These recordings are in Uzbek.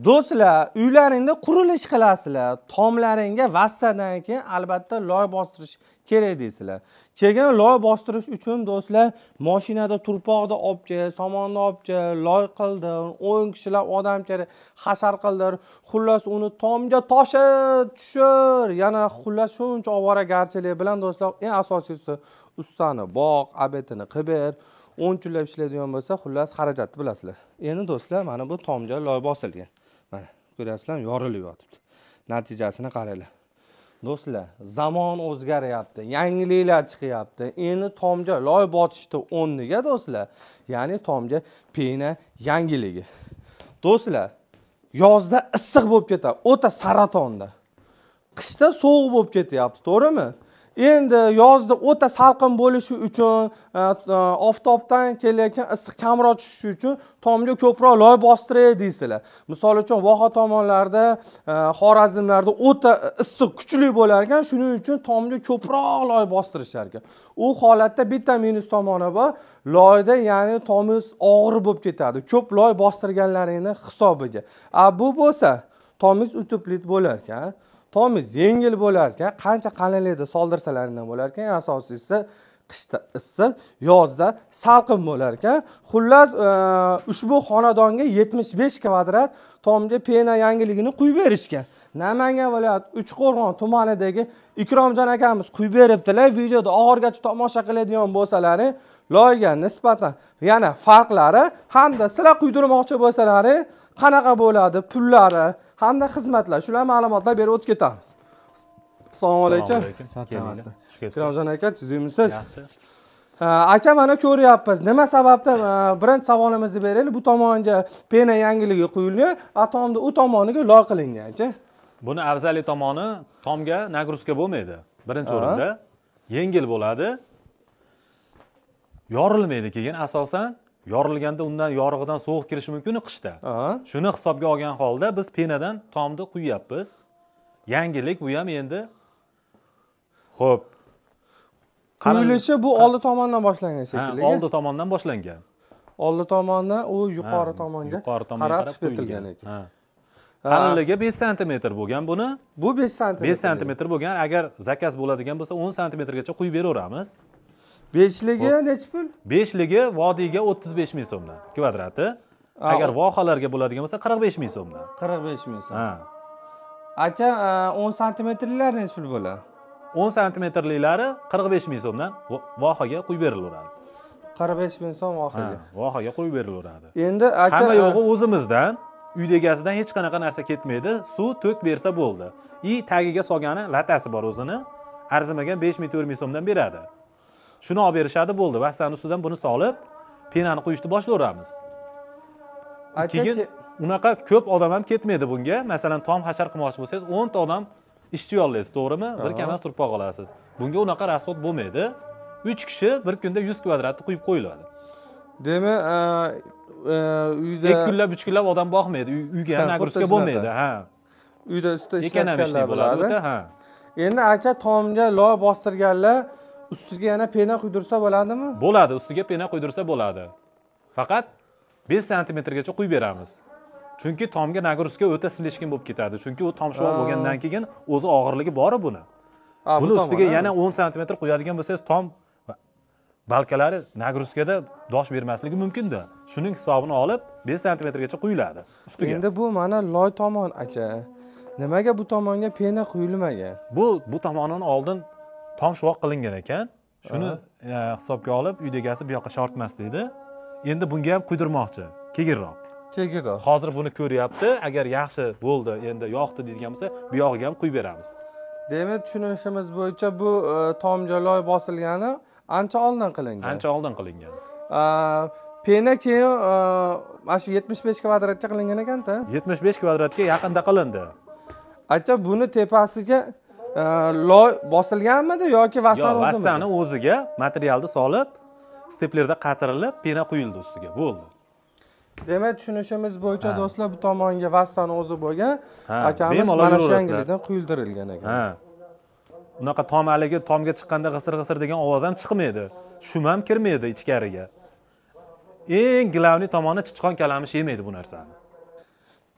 do'stlar uylaringda qurilish qilasizlar tomlaringga vassadan keyin albatta loy bostirish kerak deysizlar keyin loy bostirish uchun do'stlar moshinada turpoqni olib kel somonni olib kel loy qildim o'n kishilab odam kerak hashar qildir xullas uni tomga toshi tushir yana xullas shuncha ovoragarchilik bilan do'stlar eng asosiysi ustani boq abetini qilib ber o'n kunlab ishlaydigan bo'lsa xullas xarajatni bilasizlar endi do'stlar mana bu tomga loy bosilgan mana ko'ryapsizlarmi yorilib yotibdi natijasini qaranglar do'stlar zamon o'zgaryapti yangiliklar chiqyapti endi tomga loy botishni o'rniga do'stlar ya'ni tomga pena yangiligi do'stlar yozda issiq bo'lib ketadi o'ta saratonda qishda sovuq bo'lib ketyapti to'g'rimi endi yozda o'ta salqin bo'lishi uchun e, e, oftobdan kelayotgan issiq kamroq tushishi uchun tomga ko'proq loy bostiray deysizlar misol uchun voha tomonlarda e, xorazmlarda o'ta issiq kuchli bo'lar ekan shuning uchun tomga ko'proq loy bostirishar ekan u holatda bitta minus tomoni bor loyda ya'ni tomingiz og'ir bo'lib ketadi ko'p loy bostirganlaringni hisobiga a bu bo'lsa tomingiz utuplit bo'lar ekan tomi yengil bo'lar ekan qancha qalinlikda soldirsalar ham bo'lar ekan asosiysi qishda issiq yozda salqin bo'lar ekan xullas e, ushbu xonadonga 75 kvadrat tomga pena yangiligini quyib berishgan namangan viloyati uchqo'rg'on tumanidagi ikromjon akamiz quyib beribdilar videoda oxirigacha tomosha qiladigan bo'lsalaring loyiga nisbatan yana farqlari hamda sizlar quydirmoqchi bo'lsalaring qanaqa bo'ladi pullari hamda xizmatlar shular ma'lumotlar berib o'tib ketamiz assalomu alaykum ikromjon aka tuzukmisiz yaxshi aka mana ko'ryapmiz nima sababdan birinchi savolimizni beraylik bu tomonga pena yangiligi quyilgan a tomni u tomoniga loy qilinganchi buni afzali tomoni tomga nagruzka bo'lmaydi birinchi o'rinda yengil bo'ladi yorilmaydi keyin asosan yorilganda undan yorig'idan sovuq kirishi mumkin qishda shuni hisobga olgan holda biz penadan tomni quyyapmiz yangilik bu ham endi ho'p quyilishi bu oldi tomondan boshlangan shekilli oldi tomondan boshlangan oldi tomondan u yuqori tomonga yuqori tomonga qarab chiqib ketilgan ekan qalinligi besh santimetr bo'lgan buni bu besh santimetr besh santimetr bo'lgan agar zakaz bo'ladigan bo'lsa o'n santimetrgacha quyib beraveramiz beshligi nechi pul beshligi vodiyga o'ttiz besh ming so'mdan kvadrati e? agar vohalarga bo'ladigan bo'lsa qirq besh ming so'mdan qirq besh ming so'm ha aka e, o'n santimetrliklari nechi pul bo'ladi o'n santimetrliklari qirq besh ming so'mdan vohaga quyib berilaveradi qirq besh ming so'm vohaga vohaga quyib berilaveradi endi aka hamma e- yo'g'i o'zimizdan uyni egasidan hech qanaqa narsa ketmaydi suv to'k bersa bo'ldi и tagiga solgani latasi bor o'zini arzimagan besh ming to'rt ming so'mdan beradi shuni olib berishadi bo'ldi vassani ustidan buni solib penani quyishni boshlayveramiz keyin unaqa ko'p odam ham ketmaydi bunga masalan tom hashar qilmoqchi bo'lsangiz o'nta odam ishchi yollaysiz to'g'rimi bir kamaz turpoq olasiz bunga unaqa расход bo'lmaydi uch kishi bir kunda yuz kvadratni quyib qo'yiladi demak e, e, uyda ikki kunlab uch kunlab odam boqmaydi uyga ham нагрузка bo'lmaydi ha uyda usta ishlatganlar bo'ladi ha endi aka tomga loy bostirganlar ustiga yana pena quydirsa bo'ladimi bo'ladi ustiga pena quydirsa bo'ladi faqat besh santimetrgacha quyib beramiz chunki tomga nagruzka o'ta silishkin bo'lib ketadi chunki u tomshibon bo'lgandan keyin o'zi og'irligi bori buni buni ustiga yana o'n santimetr quyadigan bo'lsangiz tom balkalari nagruzkada dosh bermasligi mumkinda shuning hisobini olib besh santimetrgacha quyiladi ustiga endi bu mana loy tomon aka nimaga bu tomonga pena quyilmagan bu bu tomonini oldin tom shuvoq qilingan ekan shuni e, hisobga olib uy egasi bu yoqqa shortmas deydi endi bunga ham kuydirmoqchi keyinroq keyinroq hozir buni ko'ryapti agar yaxshi bo'ldi endi yoqdi deydigan bo'lsa bu yog'iga ham quyib beramiz demak tushunishimiz bo'yicha bu e, loy bosilgani ancha oldin qilingan ancha oldin qilingan e, pena keyin mana shu yetmish besh kvadratga qilingan ekanda yetmish besh kvadratga yaqinda qilindi acha buni tepasiga loy bosilganmidi yoki vastani o'zimi vastani o'ziga materialni solib steplerda qatirilib pena quyildi ustiga bo'ldi demak tushunishimiz bo'yicha do'stlar bu tomonga vastani o'zi bo'lgan akamiz mana shu yangilikdan quyildirilgan ekan ha unaqa tom haligi tomga chiqqanda g'isir g'isir degan ovoz ham chiqmaydi shum ham kirmaydi ichkariga eng glavniy tomoni chichqon kalamish yemaydi bu narsani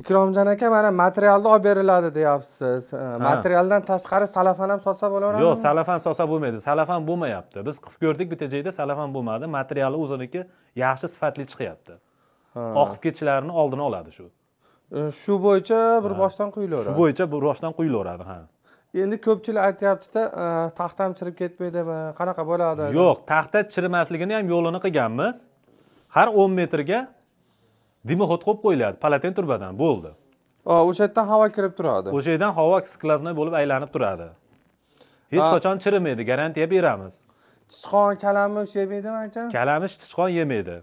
ikromjon aka mana materialni olib beriladi deyapsiz materialdan tashqari salafan ham sotsa bo'laveradimi yo'q salafan sotsa bo'lmaydi salafan bo'lmayapti biz qilib ko'rdik bitta joyda salafan bo'lmadi materiali o'ziniki yaxshi sifatli chiqyapti oqib ketishlarini oldini oladi shu shu bo'yicha bir boshdan quyilaveradi shu bo'yicha bir boshdan quyilaveradi ha endi ko'pchilik aytyaptida e, taxtam chirib ketmaydimi qanaqa bo'ladi yo'q taxta chirmasligini ham yo'lini qilganmiz har o'n metrga dimoxot qo'yib qo'yiladi palaten turbadan bo'ldi o'sha yerdan havo kirib turadi o'sha yerdan havo sklaznoy bo'lib aylanib turadi hech qachon chirimaydi garantiya beramiz sichqon kalamush yemaydi aka kalamish sichqon yemaydi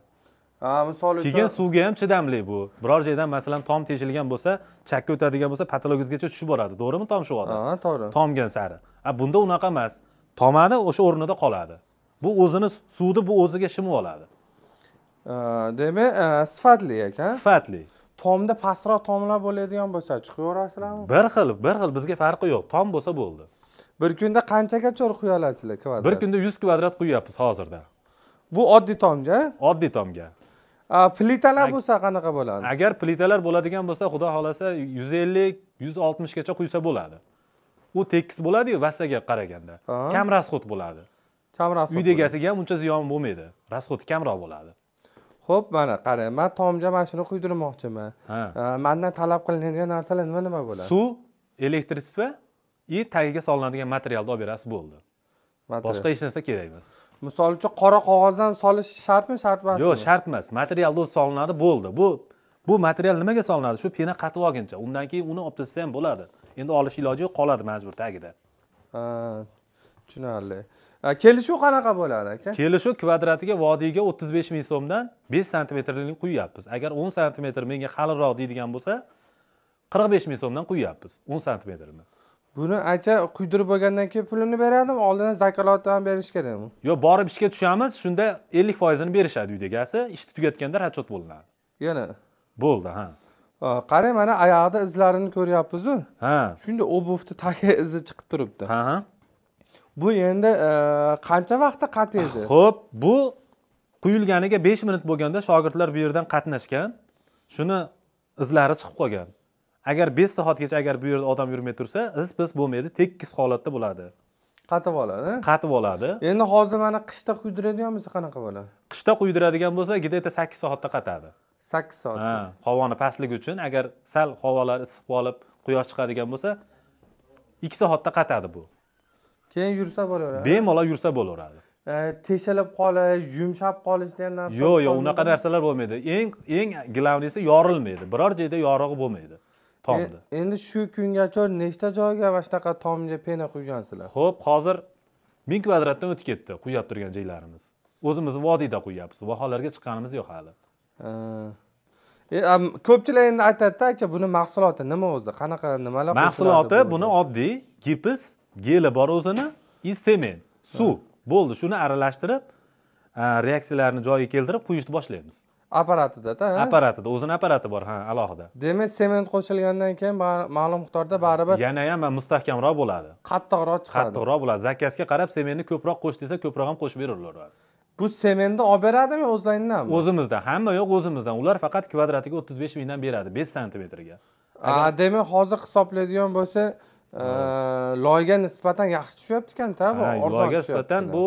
misol uchun keyin suvga ham chidamli bu biror joydan masalan tom teshilgan bo'lsa chakka o'tadigan bo'lsa patologizgacha tushib boradi to'g'rimi tom shu odam ha to'g'ri tomgan sari a bunda unaqa emas tomadi o'sha o'rnida qoladi bu o'zini suvni bu o'ziga shimib oladi demak e, sifatli ekan sifatli tomda pastroq tomlar bo'ladigan bo'lsa chiqaverasizlarmi bir xil bir xil bizga farqi yo'q tom bo'lsa bo'ldi bir kunda qanchagacha quya olasizlar kvadrat bir kunda yuz kvadrat quyapmiz hozirda bu oddiy tomga oddiy tomga plitalar bo'lsa qanaqa bo'ladi agar plitalar bo'ladigan bo'lsa xudo xohlasa yuz ellik yuz oltmishgacha quysa bo'ladi u tekis bo'ladiyu vassaga qaraganda kam расход bo'ladi kam расход uy egasiga ham uncha ziyon bo'lmaydi расход kamroq bo'ladi ho'p mana qarang man tomga mana shuni quydirmoqchiman mandan talab qilinadigan narsalar nima nima bo'ladi suv elektrичество и tagiga solinadigan materialni olib berasiz bo'ldi boshqa hech narsa kerak emas misol uchun qora qog'ozdan solish shartmi shart emas yo'q shart emas materialni o'zi solinadi bo'ldi bu bu material nimaga solinadi shu pena qatib olguncha undan keyin uni olib tashlasa ham bo'ladi endi olish iloji yo'q qoladi majbur tagida tushunarli kelishuv qanaqa bo'ladi aka kelishuv kvadratiga vodiyga o'ttiz besh ming so'mdan besh santimetrlini quyyapmiz agar o'n santimetr menga qalinroq deydigan bo'lsa qirq besh ming so'mdan quyyapmiz o'n santimetrni buni aka quydirib bo'lgandan keyin pulini beradimi oldin ham berish kerakmi yo'q borib ishga tushamiz shunda ellik foizini berishadi uyni egasi ishni tugatganda расчет bo'linadi yana bo'ldi ha qarang mana oyog'ida izlarini ko'ryapmizu ha shunday obuvni tagi izi chiqib turibdi ha ha bu endi e, qancha vaqtda qatiydi ho'p bu quyilganiga besh minut bo'lganda shogirdlar bu yerdan qatnashgan shuni izlari chiqib qolgan agar besh soatgacha agar bu yerda odam yurmay tursa iz biz bo'lmaydi tekis holatda bo'ladi qatib oladi qatib oladi endi hozir mana qishda kuydiradigan bo'lsa qanaqa bo'ladi qishda quydiradigan bo'lsa где-то sakkiz soatda qatadi sakkiz soat ha havoni pastligi uchun agar sal havolar issiq bo'lib quyosh chiqadigan bo'lsa ikki soatda qatadi bu keyin yursa bo'laveradi bemalol yursa bo'laveradi e, teshalab qolish yumshab qolish degan narsa yo'q yo'q unaqa narsalar bo'lmaydi eng eng главныйsi yorilmaydi biror joyda yorig'i bo'lmaydi tomni e, endi shu kungacha nechta joyga mana shunaqa tomga pena quygansizlar ho'p hozir ming kvadratdan o'tib ketdi quyab turgan joylarimiz o'zimizni vodiyda quyyapmiz vaholarga chiqqanimiz yo'q hali e, ko'pchilik endi aytadida aka buni mahsuloti nima o'zi qanaqa nimalar mahsuloti buni oddiy gips geli bor o'zini и sement suv bo'ldi shuni aralashtirib reaksiyalarni joyiga keltirib quyishni boshlaymiz apparatidada apparatida o'zini apparati bor ha alohida demak sement qo'shilgandan keyin ma'lum miqdorda baribir yana ham mustahkamroq bo'ladi qattiqroq chiqadi qattiqroq bo'ladi zakazga qarab sementni ko'proq qo'sh desa ko'proq ham qo'shib beraveradi bu sementni olib beradimi o'zlaringdan o'zimizdan hamma yo'q o'zimizdan ular faqat kvadratiga o'ttiz besh mingdan beradi besh santimetrga demak hozir hisoblaydigan bo'lsa Э, loyga nisbatan yaxshi tushyapti ekanda bu loyga nisbatan bu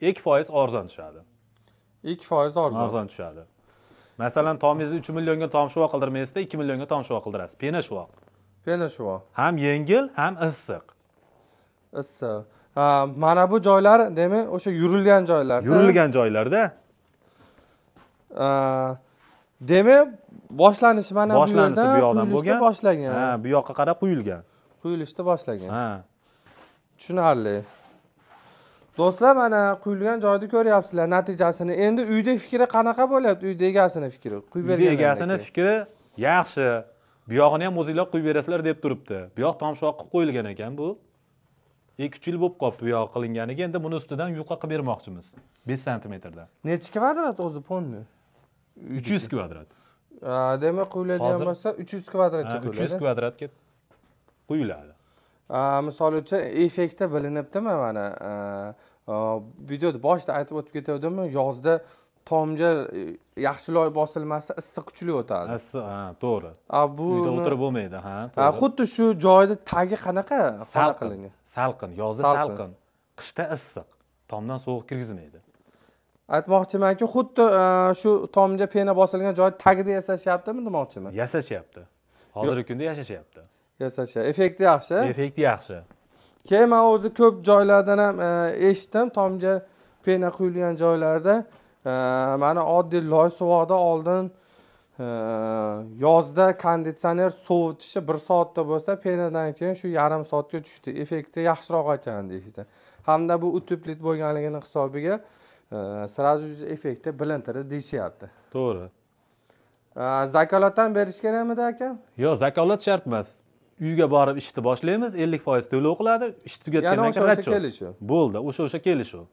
ikki foiz arzon tushadi ikki foiz arzon arzon tushadi masalan tomingizni uch millionga tom shuvoq qildirmaysizda ikki millionga tom shuvoq qildirasiz pena shuvoq pena shuvoq ham yengil ham issiq issiq mana bu joylar demak o'sha yurilgan joylarda yurilgan joylarda demak boshlanishi mana bu yerdan boshlanishi bu yoqdan bo'lgan boshlagan ha bu yoqqa qarab quyilgan quyilishni boshlagan ha tushunarli do'stlar mana quyilgan joyni ko'ryapsizlar natijasini endi uyda fikri qanaqa bo'lyapti uyda egasini fikri quyib bergan egasini fikri yaxshi bu yog'ini ham o'zinglar quyib berasizlar deb turibdi bu yoq tomshoq qilib qo'yilgan ekan bu ikki uch yil bo'lib qolibdi bu yog'i qilinganiga endi buni ustidan yupqa qilib bermoqchimiz besh santimetrdan nechi kvadrat o'zi полный uch yuz kvadrat demak quyiladigan bo'lsa uch yuz kvadratga uch yuz kvadratga quyiladi misol uchun effekti bilinibdimi mana videoni boshida aytib o'tib ketavdimmi yozda tomga e, yaxshi loy bosilmasa issiq kuchli o'tadi issiq ha to'g'ri bu uyda o'tirib bo'lmaydi ha xuddi shu joyni tagi qanaqa salqin salqin yozda salqin qishda issiq tomdan sovuq kirgizmaydi aytmoqchimanki xuddi shu tomga pena bosilgan joy tagida yashashyaptimi demoqchiman yasashyapti hozirgi kunda yashashyapti yasasha effekti yaxshi effekti yaxshi keyin man o'zi ko'p joylardan ham e, eshitdim tomga pena quyilgan joylarda e, mana oddiy loy suvoqda oldin e, yozda konditsioner sovutishi bir soatda bo'lsa penadan keyin shu yarim soatga tushdi effekti yaxshiroq ekan deyishdi hamda bu uteplit bo'lganligini hisobiga сразу effekti bilintirdi deyishyapti to'g'ri zakolatdan berish kerakmidi aka yo'q zakolat shart emas uyga borib ishni boshlaymiz ellik foiz to'lov qiladi ish tugatgandan keyin o'sha kelishuv bo'ldi o'sha o'sha kelishuv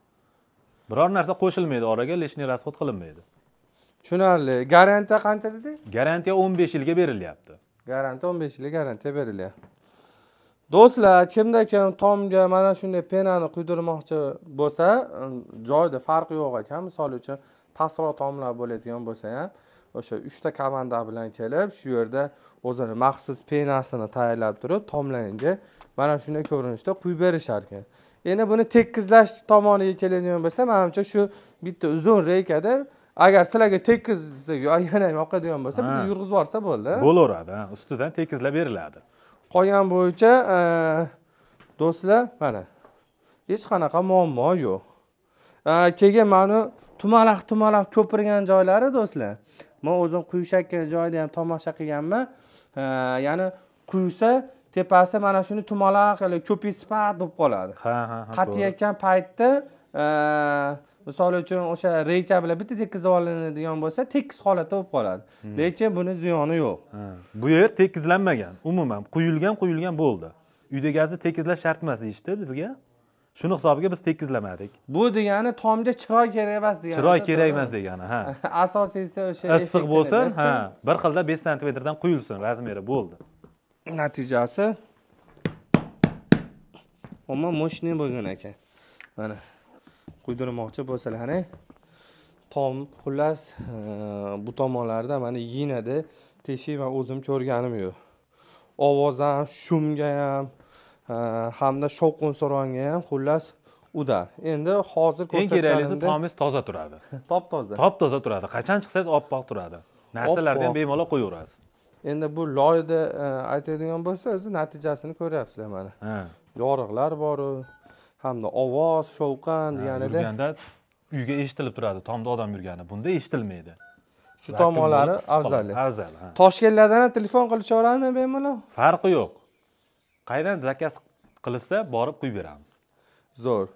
biror narsa qo'shilmaydi oraga лишний расход qilinmaydi tushunarli garantiya qancha dedik garantiya o'n besh yilga berilyapti garantiya o'n besh yilga garantiya berilyapti do'stlar kimda kim tomga mana shunday penani quydirmoqchi bo'lsa joyda farqi yo'q ekan misol uchun pastroq tomlar bo'ladigan bo'lsa ham o'sha uchta komanda bilan kelib shu yerda o'zini maxsus penasini tayyorlab turib tomlanga mana shunday ko'rinishda quyib berishar ekan endi buni tekizlash tomoniga keladigan bo'lsa manimcha shu bitta uzun reykada agar sizlarga tekis yana yoqadigan bo'lsa bitta yurg'izib yuborsa bo'ldi bo'laveradi ustidan tekizlab beriladi qolgan bo'yicha e, do'stlar mana hech qanaqa muammo yo'q e, keyin mana tumalaq tumalaq ko'pirgan joylari do'stlar man o'zim quyushak joyida ham tomosha qilganman ya'ni quysa tepasida mana shuni tumaloq ko'pik sifat bo'lib qoladi ha ha qatiyotgan paytda misol uchun o'sha reyka bilan bitta tekizib olinadigan bo'lsa tekis holatda bo'lib qoladi hmm. lekin buni ziyoni yo'q bu yer tekizlanmagan umuman quyilgan quyilgan bo'ldi uydagi gazni tekizlash shart emas deyishdi bizga shuni hisobiga biz tekizlamadik bu degani tomga chiroy kerak emas degani chiroy kerak emas degani ha asosiysi o'sha issiq bo'lsin ha bir xilda besh santimetrdan quyilsin razmeri bo'ldi natijasi umuman mashina bo'lgan ekan mana quydirmoqchi bo'lsalar tom xullas e, bu tomonlarda mana yinada teshik man o'zim ko'rganim yo'q ovozdan shumga ham hamda shovqin suronga ham xullas uda endi hozir eng keraklisi tomingiz toza turadi top toza top toza turadi qachon chiqsangiz oppoq turadi narsalarni ham bemalol qo'yaverasiz endi bu loyida e, aytadigan bo'lsa o'zi natijasini ko'ryapsizlar mana yorug'lar boru hamda ovoz shovqin deganida yurganda uyga eshitilib turadi tomda odam yurgani bunda eshitilmaydi shu tomonlari afzallik afzal toshkentlardan ham telefon qilishaveradi bemalol farqi yo'q qayerdan zakaz qilishsa borib quyib beramiz zo'r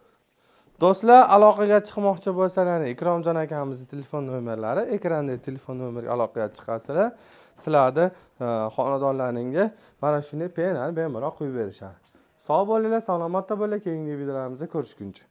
do'stlar aloqaga chiqmoqchi bo'lsalar ikromjon akamizni telefon nomerlari ekranda telefon nomerga aloqaga chiqasizlar sizlarni e, xonadonlaringga mana shunday penani bemalol quyib berishadi sog' bo'linglar salomatda bo'linglar keyingi videolarimizda ko'rishguncha